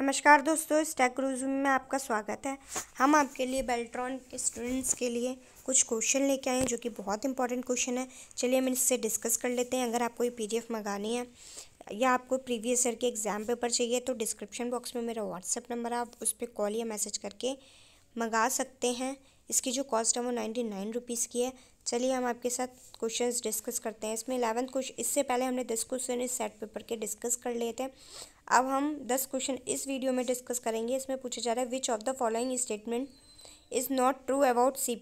नमस्कार दोस्तों स्टैक रूजूम में आपका स्वागत है हम आपके लिए बेल्ट्रॉन के स्टूडेंट्स के लिए कुछ क्वेश्चन लेके आए हैं जो कि बहुत इंपॉर्टेंट क्वेश्चन है चलिए हम इससे डिस्कस कर लेते हैं अगर आपको ये पीडीएफ मंगानी है या आपको प्रीवियस ईयर के एग्ज़ाम पेपर चाहिए तो डिस्क्रिप्शन बॉक्स में मेरा व्हाट्सअप नंबर आप उस पर कॉल या मैसेज करके मंगा सकते हैं इसकी जो कॉस्ट है वो नाइन्टी नाइन रुपीज़ की है चलिए हम आपके साथ क्वेश्चंस डिस्कस करते हैं इसमें इलेवंथ क्वेश्चन इससे पहले हमने दस क्वेश्चन इस सेट पेपर के डिस्कस कर लिए थे अब हम दस क्वेश्चन इस वीडियो में डिस्कस करेंगे इसमें पूछा जा रहा है which of the following statement is not true about C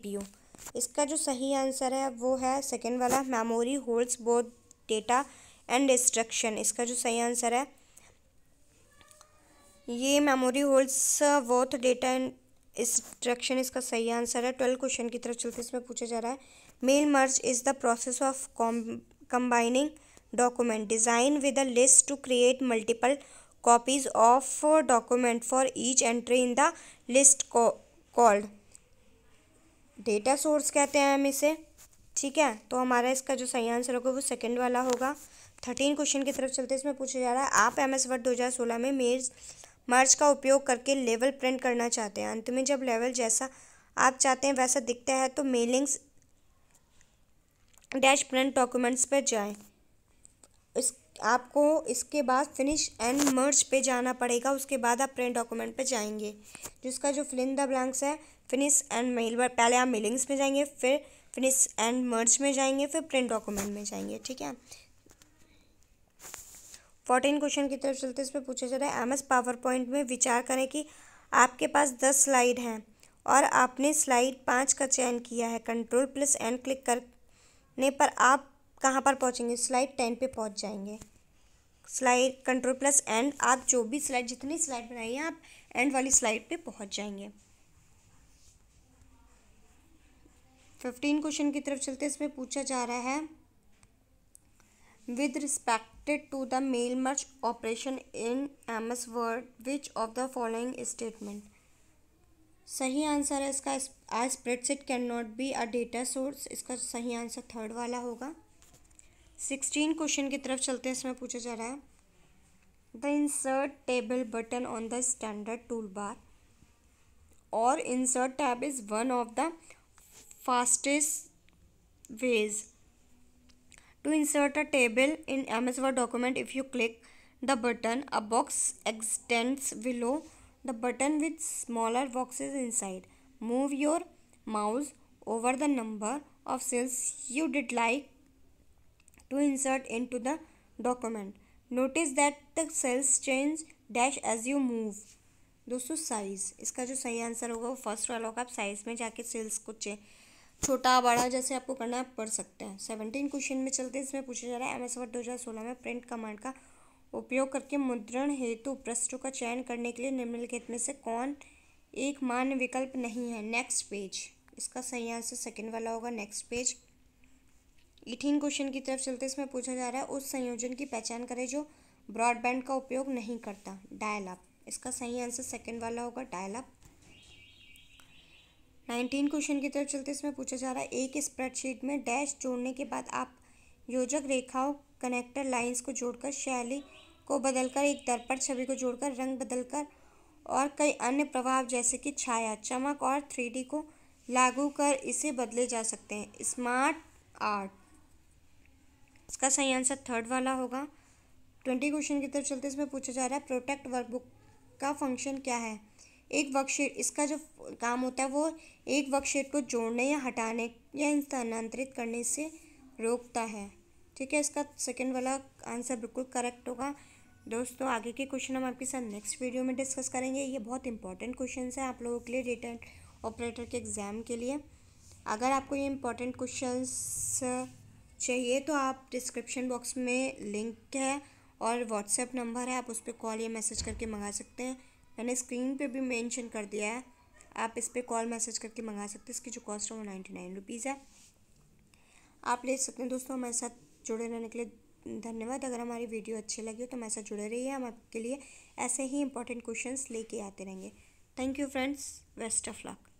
इसका जो सही आंसर है वो है सेकेंड वाला memory holds both data and destruction इसका जो सही आंसर है ये memory holds both data and instruction इसका सही आंसर है ट्वेल्व क्वेश्चन की तरफ चलते इसमें पूछा जा रहा है mail merge is the process of com combining document design with a list to create multiple copies of document for each entry in the list called data source कहते हैं हम इसे ठीक है तो हमारा इसका जो सही आंसर होगा वो सेकेंड वाला होगा थर्टीन क्वेश्चन की तरफ चलते हैं इसमें पूछा जा रहा है आप एम एस वर्ड दो हज़ार सोलह में मेज मर्ज का उपयोग करके लेवल प्रिंट करना चाहते हैं अंत में जब लेवल जैसा आप चाहते हैं वैसा दिखता है तो मेलिंग्स डैश प्रिंट डॉक्यूमेंट्स पर जाए इस आपको इसके बाद फिनिश एंड मर्ज पे जाना पड़ेगा उसके बाद आप प्रिंट डॉक्यूमेंट पे जाएंगे जिसका जो फिलिंग द ब्लैंक्स है फिनिश एंड मेल पहले आप मेलिंग्स में जाएंगे फिर फिनिश एंड मर्ज में जाएंगे फिर प्रिंट डॉक्यूमेंट में जाएंगे ठीक है फोर्टीन क्वेश्चन की तरफ चलते इस पर पूछा जा रहा है एम एस पावर पॉइंट में विचार करें कि आपके पास दस स्लाइड हैं और आपने स्लाइड पाँच का चयन किया है कंट्रोल प्लस एंड क्लिक कर ने पर आप कहाँ पर पहुँचेंगे स्लाइड टेन पे पहुँच जाएंगे स्लाइड कंट्रोल प्लस एंड आप जो भी स्लाइड जितनी स्लाइड बनाइए आप एंड वाली स्लाइड पे पहुँच जाएंगे फिफ्टीन क्वेश्चन की तरफ चलते इसमें पूछा जा रहा है respected to the mail merge operation in M S word which of the following statement सही आंसर है इसका a spreadsheet can not be a data source इसका सही आंसर थर्ड वाला होगा सिक्सटीन क्वेश्चन की तरफ चलते हैं इसमें पूछा जा रहा है the insert table button on the standard tool bar or insert tab is one of the fastest ways to insert a table in ms word document if you click the button a box extends below the button with smaller boxes inside. Move your mouse over the number of cells you did like to insert into the document. Notice that the cells change dash as you move. दोस्तों size इसका जो सही answer होगा वो first वाला होगा आप size में जाके सेल्स को चे छोटा बड़ा जैसे आपको करना है आप पढ़ सकते हैं सेवनटीन क्वेश्चन में चलते हैं इसमें पूछा जा रहा है एम एस वर्ड दो हज़ार सोलह में प्रिंट कमांड का उपयोग करके मुद्रण हेतु पृष्ठों का चयन करने के लिए निम्नलिखित में से कौन एक मान्य विकल्प नहीं है नेक्स्ट पेज इसका सही आंसर सेकंड वाला होगा नेक्स्ट पेज एटीन क्वेश्चन की तरफ चलते इसमें पूछा जा रहा है उस संयोजन की पहचान करें जो ब्रॉडबैंड का उपयोग नहीं करता डायल अप इसका सही आंसर सेकंड वाला होगा डायल अप नाइनटीन क्वेश्चन की तरफ चलते इसमें पूछा जा रहा है एक स्प्रेडशीट में डैश जोड़ने के बाद आप योजक रेखाओं कनेक्टर लाइंस को जोड़कर शैली को बदलकर एक दर्पण छवि को जोड़कर रंग बदलकर और कई अन्य प्रभाव जैसे कि छाया चमक और थ्री को लागू कर इसे बदले जा सकते हैं स्मार्ट आर्ट इसका सही आंसर थर्ड वाला होगा ट्वेंटी क्वेश्चन की तरफ चलते इसमें पूछा जा रहा है प्रोटेक्ट वर्कबुक का फंक्शन क्या है एक वर्कशीट इसका जो काम होता है वो एक वर्कशीट को जोड़ने या हटाने या स्थानांतरित करने से रोकता है ठीक है इसका सेकेंड वाला आंसर बिल्कुल करेक्ट होगा दोस्तों आगे के क्वेश्चन हम आपके साथ नेक्स्ट वीडियो में डिस्कस करेंगे ये बहुत इंपॉर्टेंट क्वेश्चन है आप लोगों के लिए डेटा ऑपरेटर के एग्ज़ाम के लिए अगर आपको ये इंपॉर्टेंट क्वेश्चन चाहिए तो आप डिस्क्रिप्शन बॉक्स में लिंक है और व्हाट्सएप नंबर है आप उस पर कॉल या मैसेज करके मंगा सकते हैं मैंने स्क्रीन पे भी मेंशन कर दिया है आप इस पर कॉल मैसेज करके मंगा सकते हैं इसकी जो कॉस्ट है वो नाइन्टी नाइन रुपीज़ है आप ले सकते हैं दोस्तों हमारे साथ जुड़े रहने के लिए धन्यवाद अगर हमारी वीडियो अच्छी लगी हो तो हमारे साथ जुड़े रहिए हम आपके लिए ऐसे ही इंपॉर्टेंट क्वेश्चंस लेके आते रहेंगे thank you friends best of luck